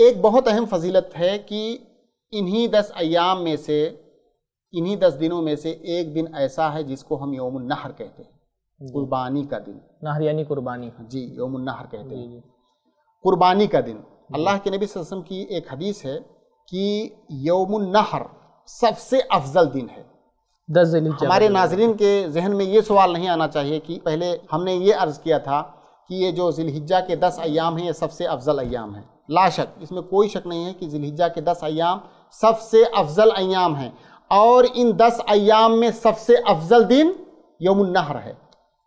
एक बहुत अहम फजीलत है कि इन्हीं दस अयाम में से इन्हीं दस दिनों में से एक दिन ऐसा है जिसको हम योम नहर कहते हैं कुर्बानी का दिन नहर यानी कुर्बानी जी योम नहर कहते हैं कुर्बानी का दिन अल्लाह के नबी वसम की एक हदीस है कि योम नहर सबसे अफजल दिन है दस हमारे नाजरीन के जहन में ये सवाल नहीं आना चाहिए कि पहले हमने ये अर्ज़ किया था कि ये जो जिलहिजा के दस अयाम हैं ये सबसे अफजल अयाम है लाशक इसमें कोई शक नहीं है कि जिलहिजा के दस अयाम सबसे अफजल अयाम हैं और इन दस अयाम में सबसे अफजल दिन यमुन्नहर है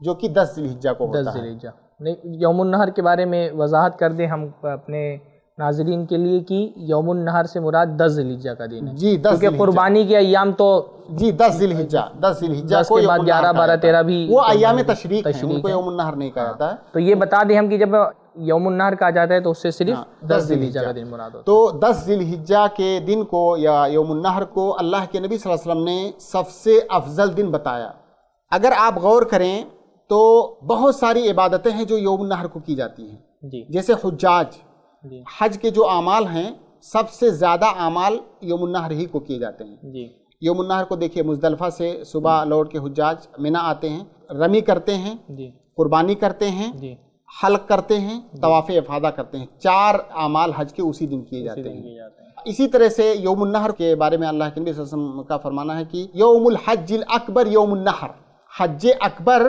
जो कि दस जिलहिजा को दस जिलहिजा नहीं यमुन्नहर के बारे में वजाहत कर दें हम अपने नाजरीन के लिए कि यमुन्नहर से मुराद दस जिलहिजा का दिन जी दस क्योंकि कुर्बानी के अयाम तो जी दस जिलहिजा दस जिलहिजा को बाद ग्यारह बारह तेरह भी वो अयाम तशरीक तशरीक को यौमुन नहीं कहा जाता है तो ये बता दें हम कि जब यमुन्नार कहा जाता है तो उससे सिर्फ हाँ, दस दिलहिजा का दिन मुराद होता तो दस दिलहिजा के दिन को या यमुन्नाहर को अल्लाह के नबी वसल्लम ने सबसे अफजल दिन बताया अगर आप गौर करें तो बहुत सारी इबादतें हैं जो यमुन्नाहर को की जाती हैं जैसे हजाज हज के जो अमाल हैं सबसे ज़्यादा अमाल यमुन्नाहर ही को किए जाते हैं यमुन्नाहर को देखिए मुजदलफा से सुबह लौट के हजाज मिना आते हैं रमी करते हैं कुर्बानी करते हैं हल करते हैं तवाफ़ इफादा करते हैं चार अमाल हज के उसी दिन किए जाते, जाते हैं इसी तरह से यौमनहर के बारे में अल्लाह के नबी का फरमाना है कि यौमुल हजिल अकबर यौमनहर हज अकबर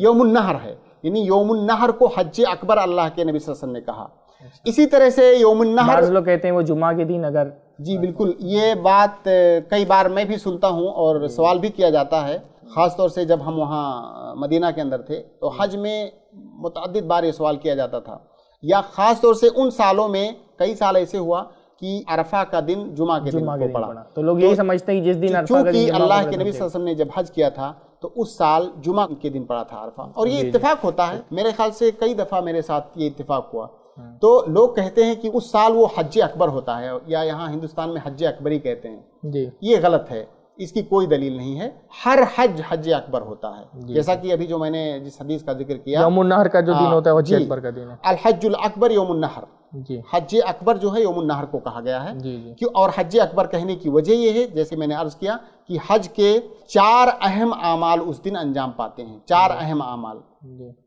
यौमनहर है यानी यौमनहर को हज अकबर अल्लाह के नबी वसल्लम ने कहा अच्छा। इसी तरह से यौमनहर लोग कहते हैं वो जुमा के दिन अगर जी बिल्कुल ये बात कई बार मैं भी सुनता हूँ और सवाल भी किया जाता है ख़ास तौर से जब हम वहाँ मदीना के अंदर थे तो हज हम्म। में मुतद बार ये सवाल किया जाता था या ख़ास तौर से उन सालों में कई साल ऐसे हुआ कि अरफा का दिन जुमा के जुमा दिन, दिन पड़ा तो लोग यही तो समझते हैं जिस दिन अरफा अल्लाह के नबी वसल्लम ने जब हज किया था तो उस साल जुमा के दिन पड़ा था अरफा और ये इत्तेफाक होता है मेरे ख्याल से कई दफ़ा मेरे साथ ये इत्तेफाक हुआ हाँ। तो लोग कहते हैं कि उस साल वो हज अकबर होता है या यहाँ हिंदुस्तान में हज अकबरी कहते हैं ये गलत है इसकी कोई दलील नहीं है हर हज हज अकबर होता है जैसा कि अभी जो मैंने जिस हदीस का जिक्र किया यमुन्नहर का जो हाँ, दिन होता है वो अकबर का दिन है हज अकबर यमुन्नहर हज अकबर जो है यमुन्नहर को कहा गया है क्यों और हज अकबर कहने की वजह यह है जैसे मैंने अर्ज किया कि हज के चार अहम अमाल उस दिन अंजाम पाते हैं चार अहम अमाल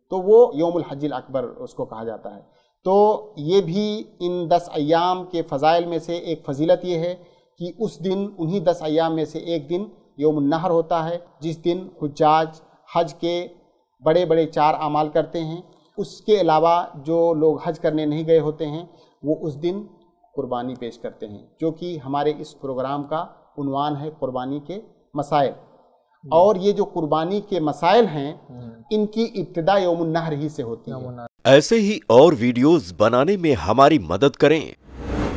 तो वो योमुल हज अकबर उसको कहा जाता है तो ये भी इन दस अयाम के फ़ज़ाइल में से एक फजीलत ये है कि उस दिन उन्हीं दस अयाम में से एक दिन योम नहर होता है जिस दिन हजाज हज के बड़े बड़े चार अमाल करते हैं उसके अलावा जो लोग हज करने नहीं गए होते हैं वो उस दिन कुर्बानी पेश करते हैं जो कि हमारे इस प्रोग्राम का उनवान है कुर्बानी के मसाइल और ये जो कुर्बानी के मसाइल हैं हम्म। इनकी इब्तदा योम नहर ही से होती है ऐसे ही और वीडियोस बनाने में हमारी मदद करें